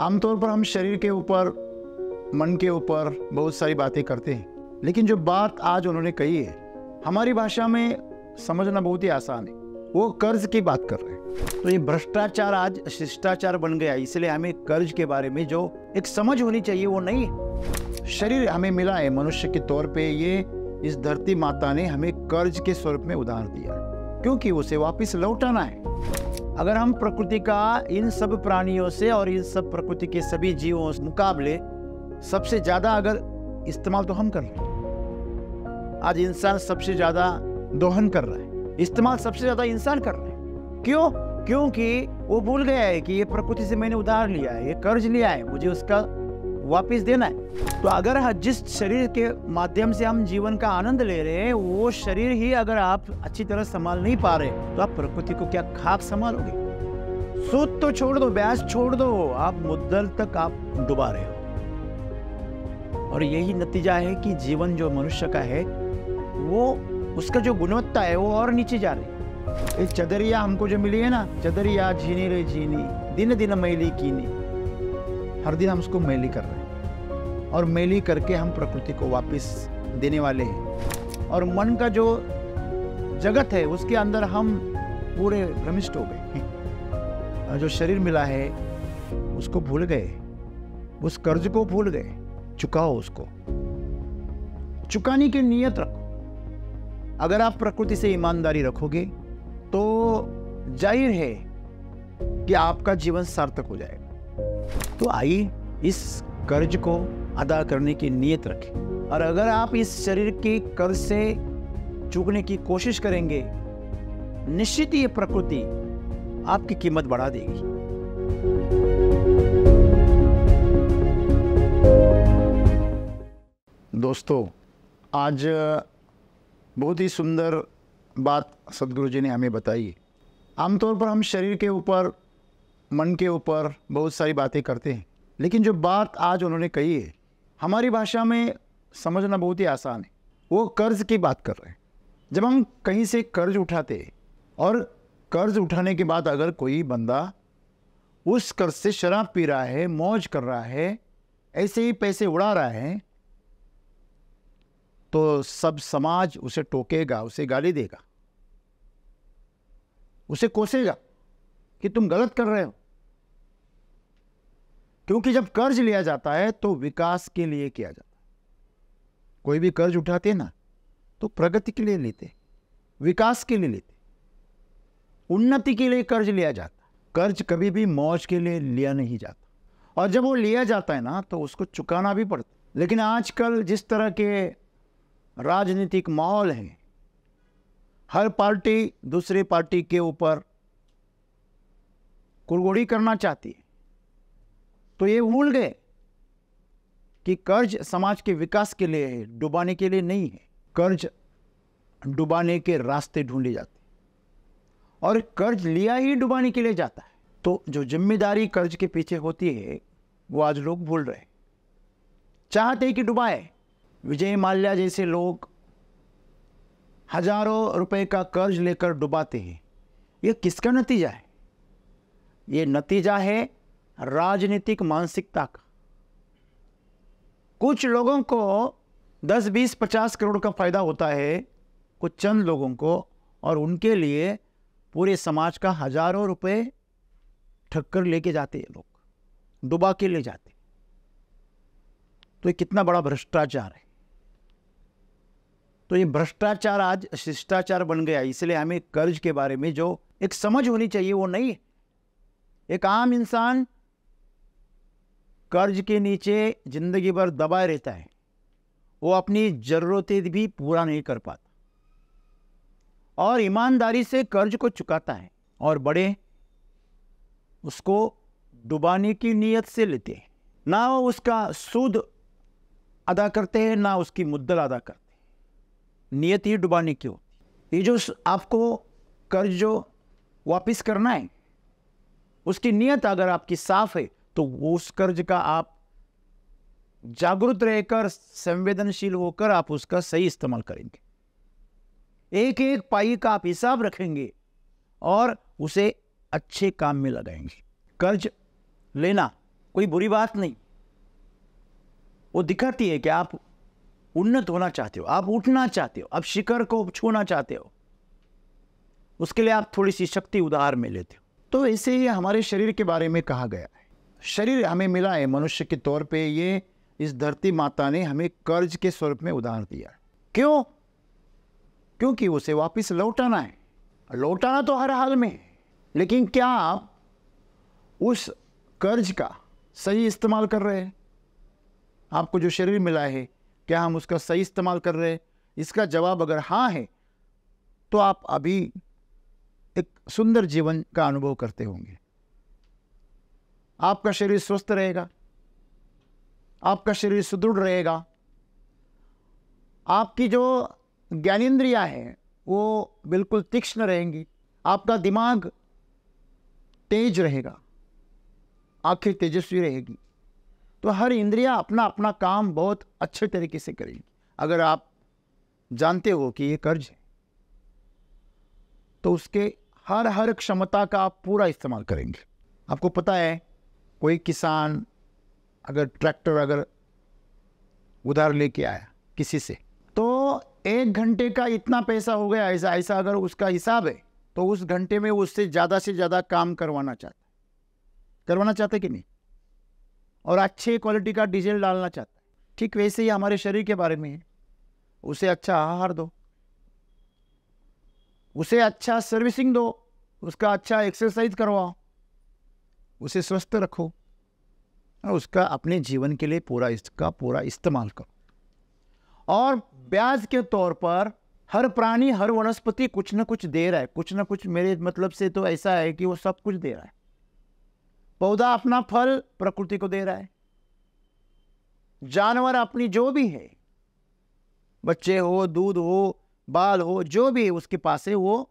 आमतौर पर हम शरीर के ऊपर मन के ऊपर बहुत सारी बातें करते हैं लेकिन जो बात आज उन्होंने कही है हमारी भाषा में समझना बहुत ही आसान है वो कर्ज की बात कर रहे हैं तो ये भ्रष्टाचार आज शिष्टाचार बन गया इसलिए हमें कर्ज के बारे में जो एक समझ होनी चाहिए वो नहीं है शरीर हमें मिला है मनुष्य के तौर पे ये इस धरती माता ने हमें कर्ज के स्वरूप में उधार दिया क्योंकि उसे वापस लौटाना है अगर हम प्रकृति का इन सब प्राणियों से और इन सब प्रकृति के सभी जीवों से मुकाबले सबसे ज़्यादा अगर इस्तेमाल तो हम कर रहे हैं आज इंसान सबसे ज़्यादा दोहन कर रहा है इस्तेमाल सबसे ज़्यादा इंसान कर रहे हैं क्यों क्योंकि वो भूल गया है कि ये प्रकृति से मैंने उधार लिया है ये कर्ज लिया है मुझे उसका वापिस देना है तो अगर हाँ, जिस शरीर के माध्यम से हम जीवन का आनंद ले रहे हैं वो शरीर ही अगर आप अच्छी तरह संभाल नहीं पा रहे तो आप प्रकृति को क्या खाक संभालोगे सूद तो छोड़ दो ब्याज छोड़ दो आप मुद्दल तक आप डुबा रहे हो और यही नतीजा है कि जीवन जो मनुष्य का है वो उसका जो गुणवत्ता है वो और नीचे जा रही इस चदरिया हमको जो मिली है ना चदरिया झीनी रे झीनी दिन दिन मैली कीनी हर दिन हम उसको मैली कर रहे हैं और मेली करके हम प्रकृति को वापस देने वाले हैं और मन का जो जगत है उसके अंदर हम पूरे भ्रमिष्ट हो गए और जो शरीर मिला है उसको भूल गए उस कर्ज को भूल गए चुकाओ उसको चुकाने की नीयत रखो अगर आप प्रकृति से ईमानदारी रखोगे तो जाहिर है कि आपका जीवन सार्थक हो जाएगा तो आइए इस कर्ज को अदा करने की नीयत रखें और अगर आप इस शरीर के कर्ज से चूकने की कोशिश करेंगे निश्चित ही प्रकृति आपकी कीमत बढ़ा देगी दोस्तों आज बहुत ही सुंदर बात सदगुरु जी ने हमें बताई आमतौर पर हम शरीर के ऊपर मन के ऊपर बहुत सारी बातें करते हैं लेकिन जो बात आज उन्होंने कही है हमारी भाषा में समझना बहुत ही आसान है वो कर्ज की बात कर रहे हैं जब हम कहीं से कर्ज उठाते और कर्ज उठाने के बाद अगर कोई बंदा उस कर्ज से शराब पी रहा है मौज कर रहा है ऐसे ही पैसे उड़ा रहा है तो सब समाज उसे टोकेगा उसे गाली देगा उसे कोसेगा कि तुम गलत कर रहे हो क्योंकि जब कर्ज लिया जाता है तो विकास के लिए किया जाता है कोई भी कर्ज उठाते ना तो प्रगति के लिए लेते विकास के लिए लेते उन्नति के लिए कर्ज लिया जाता कर्ज कभी भी मौज के लिए लिया नहीं जाता और जब वो लिया जाता है ना तो उसको चुकाना भी पड़ता लेकिन आजकल जिस तरह के राजनीतिक माहौल है हर पार्टी दूसरी पार्टी के ऊपर कुरगोड़ी करना चाहती है तो ये भूल गए कि कर्ज समाज के विकास के लिए है डुबाने के लिए नहीं है कर्ज डुबाने के रास्ते ढूंढे जाते और कर्ज लिया ही डुबाने के लिए जाता है तो जो जिम्मेदारी कर्ज के पीछे होती है वो आज लोग भूल रहे चाहते कि डुबाए विजय माल्या जैसे लोग हजारों रुपए का कर्ज लेकर डुबाते हैं ये किसका नतीजा है ये नतीजा है राजनीतिक मानसिकता का कुछ लोगों को 10, 20, 50 करोड़ का फायदा होता है कुछ चंद लोगों को और उनके लिए पूरे समाज का हजारों रुपए ठक्कर लेके जाते हैं लोग डुबा के ले जाते तो ये कितना बड़ा भ्रष्टाचार है तो ये भ्रष्टाचार आज शिष्टाचार बन गया इसलिए हमें कर्ज के बारे में जो एक समझ होनी चाहिए वो नहीं है एक आम इंसान कर्ज के नीचे ज़िंदगी भर दबाए रहता है वो अपनी ज़रूरतें भी पूरा नहीं कर पाता और ईमानदारी से कर्ज को चुकाता है और बड़े उसको डुबाने की नीयत से लेते हैं ना वो उसका सूद अदा करते हैं ना उसकी मुद्दल अदा करते हैं नीयत ही डुबाने की होती ये जो आपको कर्ज जो वापस करना है उसकी नीयत अगर आपकी साफ़ है तो उस कर्ज का आप जागरूक रहकर संवेदनशील होकर आप उसका सही इस्तेमाल करेंगे एक एक पाई का आप हिसाब रखेंगे और उसे अच्छे काम में लगाएंगे कर्ज लेना कोई बुरी बात नहीं वो दिखाती है कि आप उन्नत होना चाहते हो आप उठना चाहते हो आप शिखर को छूना चाहते हो उसके लिए आप थोड़ी सी शक्ति उधार में लेते हो तो ऐसे ही हमारे शरीर के बारे में कहा गया है शरीर हमें मिला है मनुष्य के तौर पे ये इस धरती माता ने हमें कर्ज के स्वरूप में उधार दिया क्यों क्योंकि उसे वापस लौटाना है लौटाना तो हर हाल में लेकिन क्या आप उस कर्ज का सही इस्तेमाल कर रहे हैं आपको जो शरीर मिला है क्या हम उसका सही इस्तेमाल कर रहे हैं इसका जवाब अगर हाँ है तो आप अभी एक सुंदर जीवन का अनुभव करते होंगे आपका शरीर स्वस्थ रहेगा आपका शरीर सुदृढ़ रहेगा आपकी जो ज्ञानेन्द्रियाँ हैं वो बिल्कुल तीक्ष्ण रहेंगी आपका दिमाग तेज रहेगा आंखें तेजस्वी रहेगी तो हर इंद्रिया अपना अपना काम बहुत अच्छे तरीके से करेगी अगर आप जानते हो कि ये कर्ज है तो उसके हर हर क्षमता का आप पूरा इस्तेमाल करेंगे आपको पता है कोई किसान अगर ट्रैक्टर अगर उधार लेके आया किसी से तो एक घंटे का इतना पैसा हो गया ऐसा ऐसा अगर उसका हिसाब है तो उस घंटे में उससे ज़्यादा से ज़्यादा काम करवाना चाहता करवाना चाहते कि नहीं और अच्छे क्वालिटी का डीजल डालना चाहता ठीक वैसे ही हमारे शरीर के बारे में है उसे अच्छा आहार दो उसे अच्छा सर्विसिंग दो उसका अच्छा एक्सरसाइज करवाओ उसे स्वस्थ रखो और उसका अपने जीवन के लिए पूरा इसका पूरा इस्तेमाल करो और ब्याज के तौर पर हर प्राणी हर वनस्पति कुछ ना कुछ दे रहा है कुछ ना कुछ मेरे मतलब से तो ऐसा है कि वो सब कुछ दे रहा है पौधा अपना फल प्रकृति को दे रहा है जानवर अपनी जो भी है बच्चे हो दूध हो बाल हो जो भी उसके पास है वो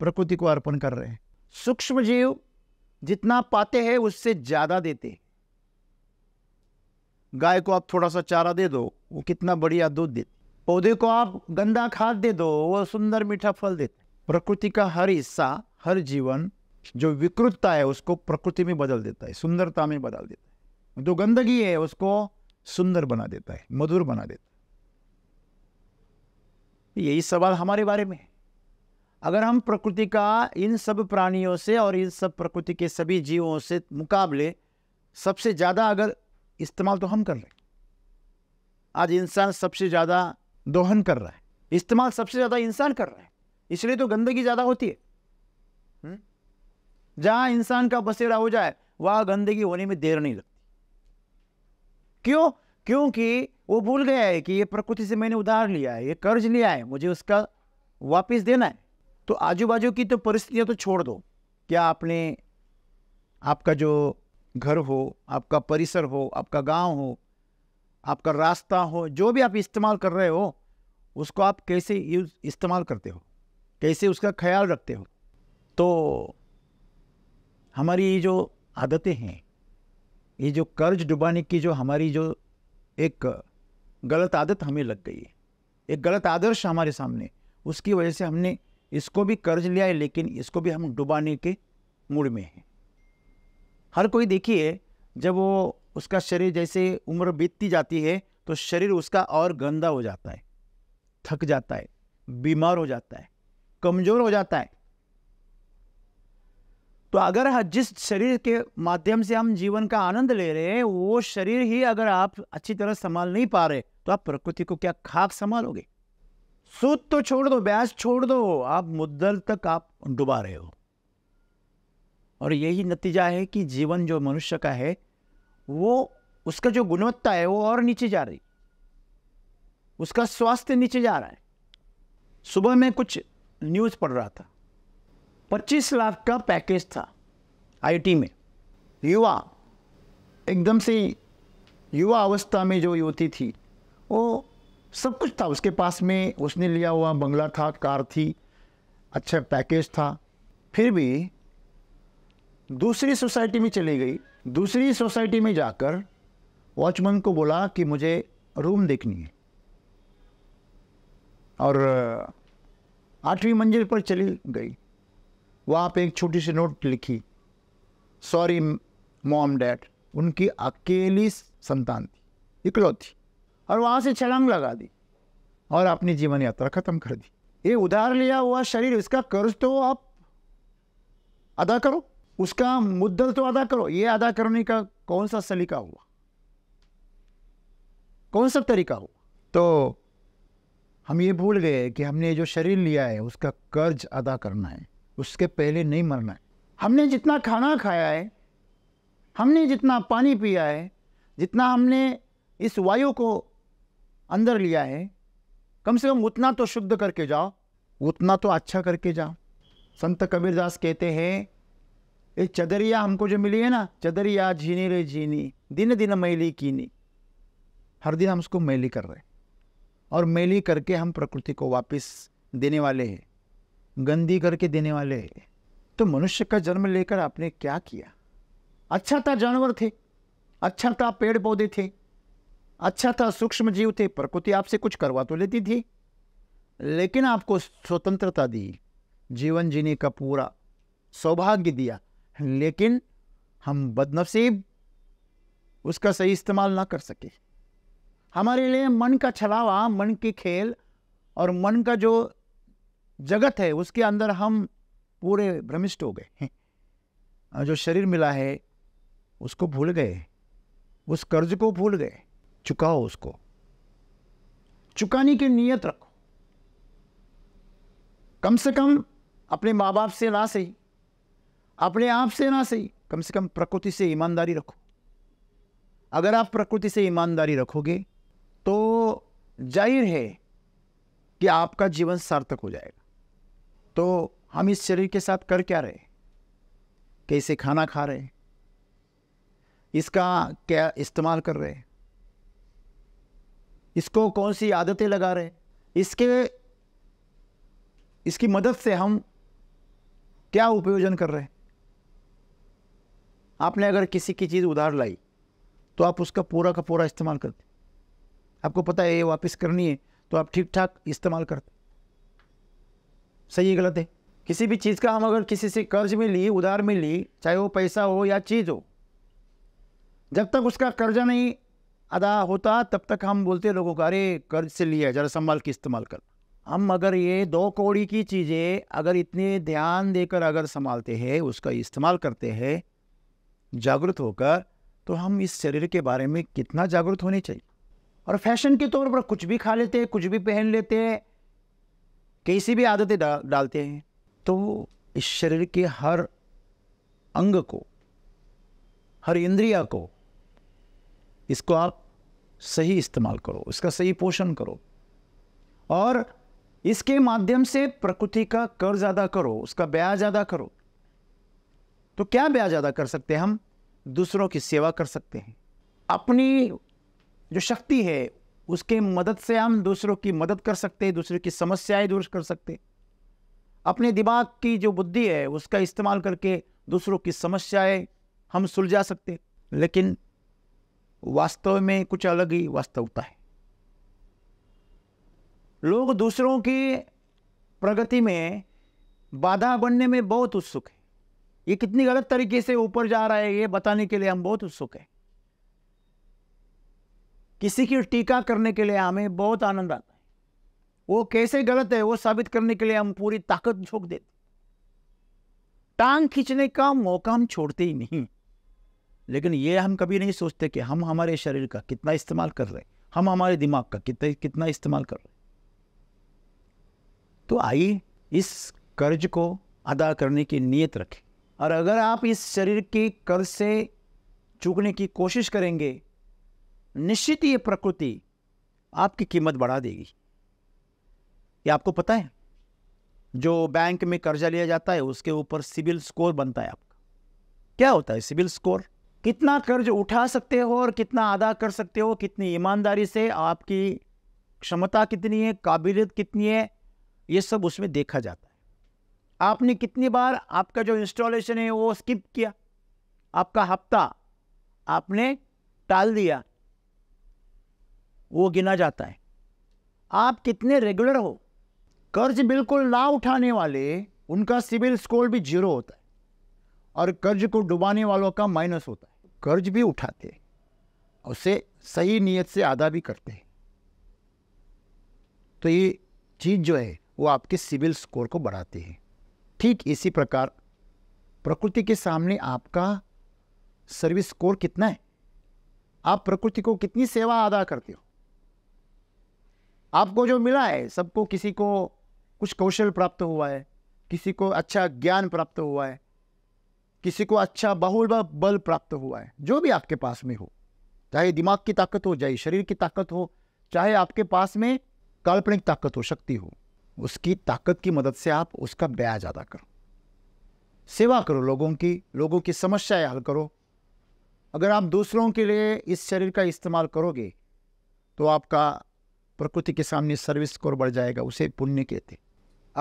प्रकृति को अर्पण कर रहे हैं सूक्ष्म जीव जितना पाते हैं उससे ज़्यादा देते गाय को आप थोड़ा सा चारा दे दो वो कितना बढ़िया दूध देते पौधे को आप गंदा खाद दे दो वो सुंदर मीठा फल देते प्रकृति का हर हिस्सा हर जीवन जो विकृतता है उसको प्रकृति में बदल देता है सुंदरता में बदल देता है जो गंदगी है उसको सुंदर बना देता है मधुर बना देता है यही सवाल हमारे बारे में है अगर हम प्रकृति का इन सब प्राणियों से और इन सब प्रकृति के सभी जीवों से मुकाबले सबसे ज़्यादा अगर इस्तेमाल तो हम कर रहे हैं आज इंसान सबसे ज़्यादा दोहन कर रहा है इस्तेमाल सबसे ज़्यादा इंसान कर रहा है इसलिए तो गंदगी ज़्यादा होती है हम्म? जहाँ इंसान का बसेरा हो जाए वहाँ गंदगी होने में देर नहीं लगती क्यों क्योंकि वो भूल गया है कि ये प्रकृति से मैंने उधार लिया है ये कर्ज लिया है मुझे उसका वापस देना है तो आजू बाजू की तो परिस्थितियाँ तो छोड़ दो क्या आपने आपका जो घर हो आपका परिसर हो आपका गांव हो आपका रास्ता हो जो भी आप इस्तेमाल कर रहे हो उसको आप कैसे यूज इस्तेमाल करते हो कैसे उसका ख्याल रखते हो तो हमारी ये जो आदतें हैं ये जो कर्ज डुबाने की जो हमारी जो एक गलत आदत हमें लग गई है एक गलत आदर्श हमारे सामने उसकी वजह से हमने इसको भी कर्ज लिया है लेकिन इसको भी हम डुबाने के मूड में हैं हर कोई देखिए जब वो उसका शरीर जैसे उम्र बीतती जाती है तो शरीर उसका और गंदा हो जाता है थक जाता है बीमार हो जाता है कमज़ोर हो जाता है तो अगर हाँ, जिस शरीर के माध्यम से हम जीवन का आनंद ले रहे हैं वो शरीर ही अगर आप अच्छी तरह संभाल नहीं पा रहे तो आप प्रकृति को क्या खाक संभालोगे सूद तो छोड़ दो ब्याज छोड़ दो आप मुद्दल तक आप डुबा रहे हो और यही नतीजा है कि जीवन जो मनुष्य का है वो उसका जो गुणवत्ता है वो और नीचे जा रही उसका स्वास्थ्य नीचे जा रहा है सुबह में कुछ न्यूज़ पढ़ रहा था 25 लाख का पैकेज था आईटी में युवा एकदम से युवा अवस्था में जो युवती थी वो सब कुछ था उसके पास में उसने लिया हुआ बंगला था कार थी अच्छा पैकेज था फिर भी दूसरी सोसाइटी में चली गई दूसरी सोसाइटी में जाकर वॉचमैन को बोला कि मुझे रूम देखनी है और आठवीं मंजिल पर चली गई वहाँ पे एक छोटी सी नोट लिखी सॉरी मॉम डैड उनकी अकेली संतान थी इकलौती और वहां से छलांग लगा दी और अपनी जीवन यात्रा खत्म कर दी ये उधार लिया हुआ शरीर इसका कर्ज तो आप अदा करो उसका मुद्दल तो अदा करो ये अदा करने का कौन सा सलीका हुआ कौन सा तरीका हुआ तो हम ये भूल गए कि हमने जो शरीर लिया है उसका कर्ज अदा करना है उसके पहले नहीं मरना है हमने जितना खाना खाया है हमने जितना पानी पिया है जितना हमने इस वायु को अंदर लिया है कम से कम उतना तो शुद्ध करके जाओ उतना तो अच्छा करके जाओ संत कबीरदास कहते हैं ये चदरिया हमको जो मिली है ना चदरिया झीनी रे झीनी दिन दिन मैली कीनी हर दिन हम उसको मैली कर रहे और मैली करके हम प्रकृति को वापस देने वाले हैं गंदी करके देने वाले हैं तो मनुष्य का जन्म लेकर आपने क्या किया अच्छा था जानवर थे अच्छा था पेड़ पौधे थे अच्छा था सूक्ष्म जीव थे प्रकृति आपसे कुछ करवा तो लेती थी लेकिन आपको स्वतंत्रता दी जीवन जीने का पूरा सौभाग्य दिया लेकिन हम बदनसीब उसका सही इस्तेमाल ना कर सके हमारे लिए मन का छलावा मन की खेल और मन का जो जगत है उसके अंदर हम पूरे भ्रमिष्ट हो गए जो शरीर मिला है उसको भूल गए उस कर्ज को भूल गए चुकाओ उसको चुकाने की नीयत रखो कम से कम अपने माँ बाप से ना सही अपने आप से ना सही कम से कम प्रकृति से ईमानदारी रखो अगर आप प्रकृति से ईमानदारी रखोगे तो जाहिर है कि आपका जीवन सार्थक हो जाएगा तो हम इस शरीर के साथ कर क्या रहे कैसे खाना खा रहे इसका क्या इस्तेमाल कर रहे हैं इसको कौन सी आदतें लगा रहे हैं इसके इसकी मदद से हम क्या उपयोजन कर रहे हैं आपने अगर किसी की चीज़ उधार लाई तो आप उसका पूरा का पूरा इस्तेमाल करते आपको पता है ये वापस करनी है तो आप ठीक ठाक इस्तेमाल करते सही है गलत है किसी भी चीज़ का हम अगर किसी से कर्ज में ली उधार में ली चाहे वो पैसा हो या चीज़ हो जब तक उसका कर्जा नहीं अदा होता तब तक हम बोलते लोगों का अरे कर्ज से लिया ज़रा संभाल के इस्तेमाल कर हम अगर ये दो कौड़ी की चीज़ें अगर इतने ध्यान देकर अगर संभालते हैं उसका इस्तेमाल करते हैं जागृत होकर तो हम इस शरीर के बारे में कितना जागरूक होने चाहिए और फैशन के तौर पर कुछ भी खा लेते हैं कुछ भी पहन लेते हैं कैसी भी आदतें डा, डालते हैं तो इस शरीर के हर अंग को हर इंद्रिया को इसको आप सही इस्तेमाल करो इसका सही पोषण करो और इसके माध्यम से प्रकृति का कर ज़्यादा करो उसका ब्याज ज़्यादा करो तो क्या ब्याज ज़्यादा कर सकते हैं हम दूसरों की सेवा कर सकते हैं अपनी जो शक्ति है उसके मदद से हम दूसरों की मदद कर सकते हैं दूसरों की समस्याएं दूर कर सकते अपने दिमाग की जो बुद्धि है उसका इस्तेमाल करके दूसरों की समस्याएं हम सुलझा सकते लेकिन वास्तव में कुछ अलग ही वास्तवता है लोग दूसरों की प्रगति में बाधा बनने में बहुत उत्सुक है ये कितनी गलत तरीके से ऊपर जा रहा है ये बताने के लिए हम बहुत उत्सुक हैं किसी की टीका करने के लिए हमें बहुत आनंद आता है वो कैसे गलत है वो साबित करने के लिए हम पूरी ताकत झोंक देते टांग खींचने का मौका हम छोड़ते ही नहीं लेकिन ये हम कभी नहीं सोचते कि हम हमारे शरीर का कितना इस्तेमाल कर रहे हम हमारे दिमाग का कितना कितना इस्तेमाल कर रहे तो आइए इस कर्ज को अदा करने की नीयत रखें और अगर आप इस शरीर के कर्ज से चूकने की कोशिश करेंगे निश्चित ही ये प्रकृति आपकी कीमत बढ़ा देगी ये आपको पता है जो बैंक में कर्जा लिया जाता है उसके ऊपर सिबिल स्कोर बनता है आपका क्या होता है सिबिल स्कोर कितना कर्ज उठा सकते हो और कितना अदा कर सकते हो कितनी ईमानदारी से आपकी क्षमता कितनी है काबिलियत कितनी है ये सब उसमें देखा जाता है आपने कितनी बार आपका जो इंस्टॉलेशन है वो स्किप किया आपका हफ्ता आपने टाल दिया वो गिना जाता है आप कितने रेगुलर हो कर्ज बिल्कुल ना उठाने वाले उनका सिविल स्कोर भी जीरो होता है और कर्ज को डुबाने वालों का माइनस होता है कर्ज भी उठाते और उसे सही नीयत से आदा भी करते तो ये चीज़ जो है वो आपके सिविल स्कोर को बढ़ाती है ठीक इसी प्रकार प्रकृति के सामने आपका सर्विस स्कोर कितना है आप प्रकृति को कितनी सेवा अदा करते हो आपको जो मिला है सबको किसी को कुछ कौशल प्राप्त हुआ है किसी को अच्छा ज्ञान प्राप्त हुआ है किसी को अच्छा बहुल बल प्राप्त हुआ है जो भी आपके पास में हो चाहे दिमाग की ताकत हो चाहे शरीर की ताकत हो चाहे आपके पास में काल्पनिक ताकत हो शक्ति हो उसकी ताकत की मदद से आप उसका ब्याज अदा करो सेवा करो लोगों की लोगों की समस्याएं हल करो अगर आप दूसरों के लिए इस शरीर का इस्तेमाल करोगे तो आपका प्रकृति के सामने सर्विस स्कोर बढ़ जाएगा उसे पुण्य कहते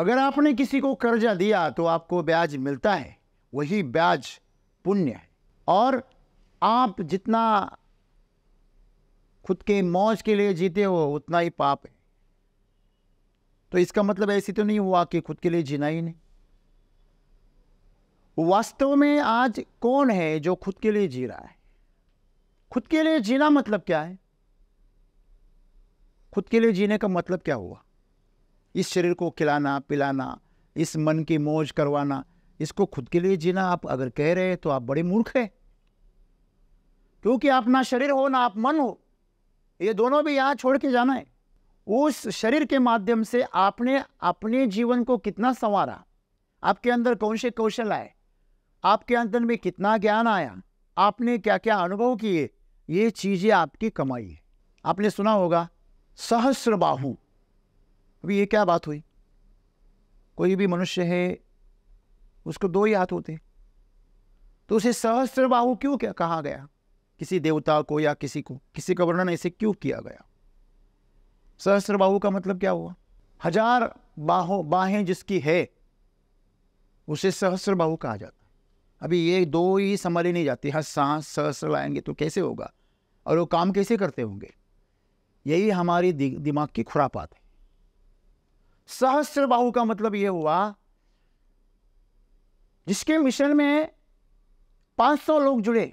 अगर आपने किसी को कर्जा दिया तो आपको ब्याज मिलता है वही ब्याज पुण्य है और आप जितना खुद के मौज के लिए जीते हो उतना ही पाप है तो इसका मतलब ऐसी तो नहीं हुआ कि खुद के लिए जीना ही नहीं वास्तव में आज कौन है जो खुद के लिए जी रहा है खुद के लिए जीना मतलब क्या है खुद के लिए जीने का मतलब क्या हुआ इस शरीर को खिलाना पिलाना इस मन की मौज करवाना इसको खुद के लिए जीना आप अगर कह रहे हैं तो आप बड़े मूर्ख हैं क्योंकि आप ना शरीर हो ना आप मन हो ये दोनों भी यहां छोड़ के जाना है उस शरीर के माध्यम से आपने अपने जीवन को कितना संवारा आपके अंदर कौन से कौशल आए आपके अंदर में कितना ज्ञान आया आपने क्या क्या अनुभव किए ये चीज़ें आपकी कमाई है आपने सुना होगा सहस्र बाहू अभी ये क्या बात हुई कोई भी मनुष्य है उसको दो ही हाथ होते तो उसे सहस्त्र बाहु क्यों क्या कहा गया किसी देवता को या किसी को किसी का वर्णन ऐसे क्यों किया गया सहस्त्र बाहु का मतलब क्या हुआ हजार बाहों बाहें जिसकी है उसे सहस्त्र बाहु कहा जाता है अभी ये दो ही संभाली नहीं जाती हर सांस सहस्त्र लाएंगे तो कैसे होगा और वो काम कैसे करते होंगे यही हमारी दि, दिमाग की खुरापात है सहस्त्र बाहु का मतलब ये हुआ जिसके मिशन में 500 लोग जुड़े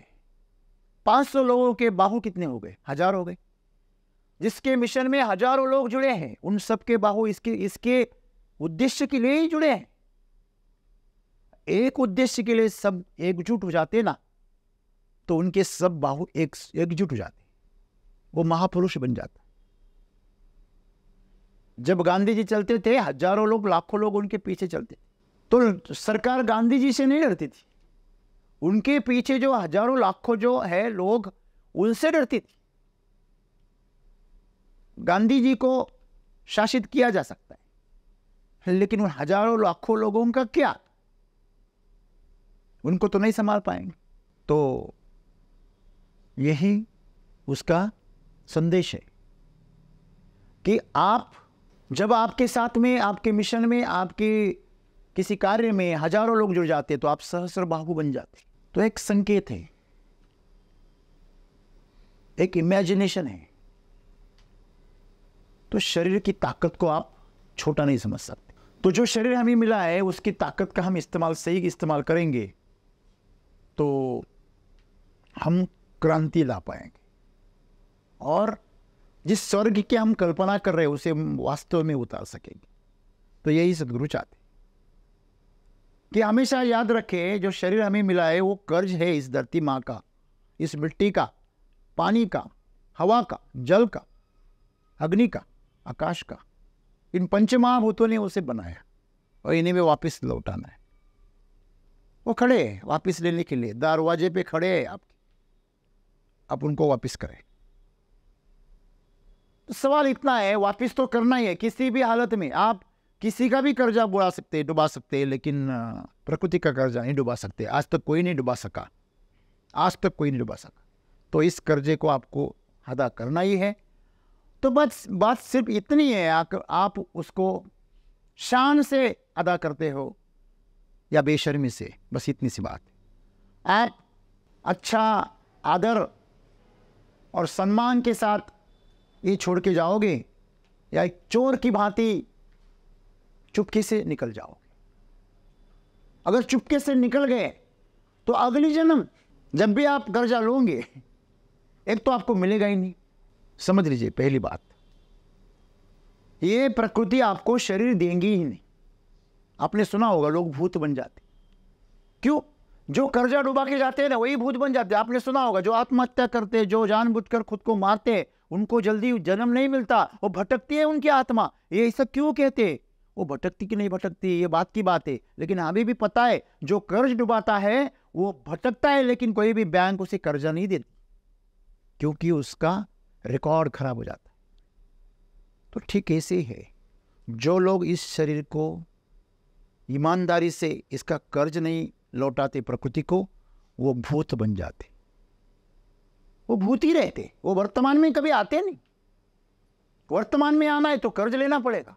500 लोगों के बाहु कितने हो गए हजार हो गए जिसके मिशन में हजारों लोग जुड़े हैं उन सबके बाहु इसके इसके उद्देश्य के लिए ही जुड़े हैं एक उद्देश्य के लिए सब एकजुट हो जाते ना तो उनके सब बाहु एक एकजुट हो जाते वो महापुरुष बन जाता जब गांधी जी चलते थे हजारों लोग लाखों लोग उनके पीछे चलते थे तो सरकार गांधी जी से नहीं डरती थी उनके पीछे जो हजारों लाखों जो है लोग उनसे डरती थी गांधी जी को शासित किया जा सकता है लेकिन उन हजारों लाखों लोगों का क्या उनको तो नहीं संभाल पाएंगे तो यही उसका संदेश है कि आप जब आपके साथ में आपके मिशन में आपकी किसी कार्य में हजारों लोग जुड़ जाते तो आप सहस्र बाहु बन जाते तो एक संकेत है एक इमेजिनेशन है तो शरीर की ताकत को आप छोटा नहीं समझ सकते तो जो शरीर हमें मिला है उसकी ताकत का हम इस्तेमाल सही इस्तेमाल करेंगे तो हम क्रांति ला पाएंगे और जिस स्वर्ग की हम कल्पना कर रहे हैं उसे वास्तव में उतार सकेंगे तो यही सदगुरु चाहते कि हमेशा याद रखें जो शरीर हमें मिला है वो कर्ज है इस धरती माँ का इस मिट्टी का पानी का हवा का जल का अग्नि का आकाश का इन पंचमहाभूतों ने उसे बनाया और इन्हें भी वापस लौटाना है वो खड़े हैं वापिस लेने के लिए दरवाजे पे खड़े हैं आप आप उनको वापस करें तो सवाल इतना है वापस तो करना ही है किसी भी हालत में आप किसी का भी कर्जा बुला सकते हैं डुबा सकते हैं लेकिन प्रकृति का कर्जा नहीं डुबा सकते आज तक कोई नहीं डुबा सका आज तक कोई नहीं डुबा सका तो इस कर्जे को आपको अदा करना ही है तो बस बात सिर्फ इतनी है आप उसको शान से अदा करते हो या बेशर्मी से बस इतनी सी बात आप अच्छा आदर और सम्मान के साथ ये छोड़ के जाओगे या एक चोर की भांति चुपके से निकल जाओगे अगर चुपके से निकल गए तो अगली जन्म जब भी आप कर्जा लोगे एक तो आपको मिलेगा ही नहीं समझ लीजिए पहली बात ये प्रकृति आपको शरीर देंगी ही नहीं आपने सुना होगा लोग भूत बन जाते क्यों जो कर्जा डुबा के जाते हैं ना वही भूत बन जाते हैं आपने सुना होगा जो आत्महत्या करते हैं जो जानबूझकर खुद को मारते हैं उनको जल्दी जन्म नहीं मिलता वो भटकती है उनकी आत्मा ये सब क्यों कहते हैं वो भटकती कि नहीं भटकती ये बात की बात है लेकिन अभी भी पता है जो कर्ज डुबाता है वो भटकता है लेकिन कोई भी बैंक उसे कर्जा नहीं देता क्योंकि उसका रिकॉर्ड खराब हो जाता तो ठीक ऐसे है जो लोग इस शरीर को ईमानदारी से इसका कर्ज नहीं लौटाते प्रकृति को वो भूत बन जाते वो भूत ही रहते वो वर्तमान में कभी आते नहीं वर्तमान में आना है तो कर्ज लेना पड़ेगा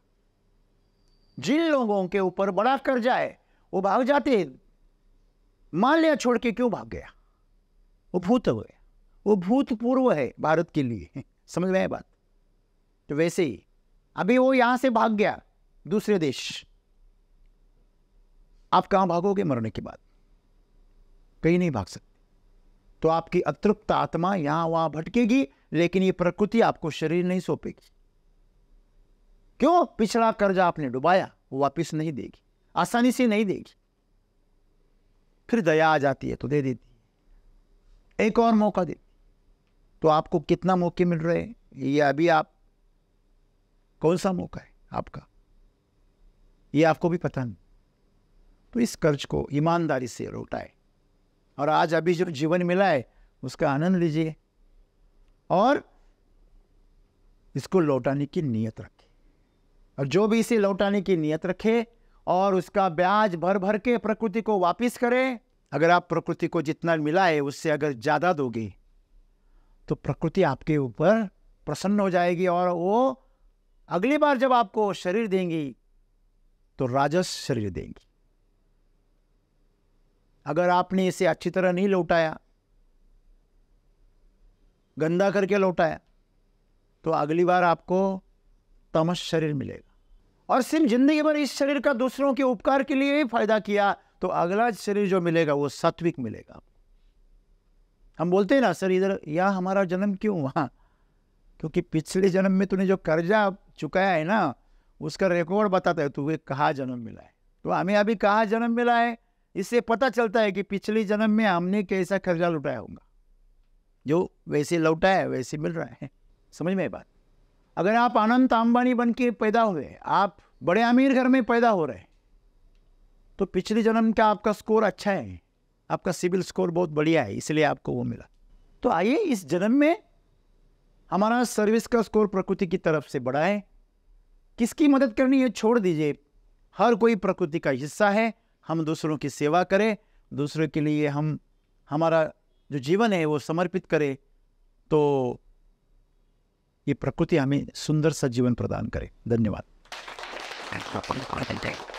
जिन लोगों के ऊपर बड़ा कर्जा है वो भाग जाते हैं मान लिया छोड़ के क्यों भाग गया वो भूत हुए वो भूतपूर्व है भारत के लिए समझ में आए बात तो वैसे ही अभी वो यहां से भाग गया दूसरे देश आप कहां भागोगे मरने के बाद कहीं नहीं भाग सकते तो आपकी अतृप्त आत्मा यहां वहां भटकेगी लेकिन ये प्रकृति आपको शरीर नहीं सौंपेगी क्यों पिछड़ा कर्जा आपने डुबाया वो वापिस नहीं देगी आसानी से नहीं देगी फिर दया आ जाती है तो दे देती है एक और मौका देती तो आपको कितना मौके मिल रहे हैं ये अभी आप कौन सा मौका है आपका ये आपको भी पता नहीं तो इस कर्ज को ईमानदारी से लौटाए और आज अभी जो जीवन मिला है उसका आनंद लीजिए और इसको लौटाने की नीयत रखें और जो भी इसे लौटाने की नियत रखे और उसका ब्याज भर भर के प्रकृति को वापिस करे अगर आप प्रकृति को जितना मिलाए उससे अगर ज़्यादा दोगे तो प्रकृति आपके ऊपर प्रसन्न हो जाएगी और वो अगली बार जब आपको शरीर देंगी तो राजस शरीर देंगी अगर आपने इसे अच्छी तरह नहीं लौटाया गंदा करके लौटाया तो अगली बार आपको तमस शरीर मिलेगा और सिर्फ जिंदगी भर इस शरीर का दूसरों के उपकार के लिए ही फायदा किया तो अगला शरीर जो मिलेगा वो सात्विक मिलेगा हम बोलते हैं ना सर इधर यह हमारा जन्म क्यों वहां क्योंकि पिछले जन्म में तूने जो कर्जा चुकाया है ना उसका रिकॉर्ड बताता है तुम्हें कहा जन्म मिला है तो हमें अभी कहा जन्म मिला है इससे पता चलता है कि पिछले जन्म में हमने कैसा कर्जा लुटाया होगा जो वैसे लौटा है वैसे मिल रहा है समझ में बात अगर आप अनंत अंबानी बन के पैदा हुए आप बड़े अमीर घर में पैदा हो रहे तो पिछले जन्म का आपका स्कोर अच्छा है आपका सिविल स्कोर बहुत बढ़िया है इसलिए आपको वो मिला तो आइए इस जन्म में हमारा सर्विस का स्कोर प्रकृति की तरफ से बड़ा है किसकी मदद करनी है छोड़ दीजिए हर कोई प्रकृति का हिस्सा है हम दूसरों की सेवा करें दूसरों के लिए हम हमारा जो जीवन है वो समर्पित करें तो ये प्रकृति हमें सुंदर सा जीवन प्रदान करे धन्यवाद